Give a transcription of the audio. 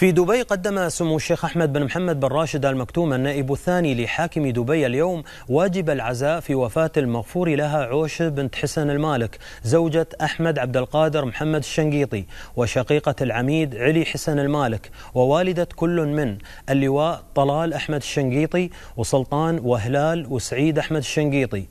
في دبي قدم سمو الشيخ أحمد بن محمد بن راشد المكتوم النائب الثاني لحاكم دبي اليوم واجب العزاء في وفاة المغفور لها عوش بنت حسن المالك زوجة أحمد عبد القادر محمد الشنقيطي وشقيقة العميد علي حسن المالك ووالدة كل من اللواء طلال أحمد الشنقيطي وسلطان وهلال وسعيد أحمد الشنقيطي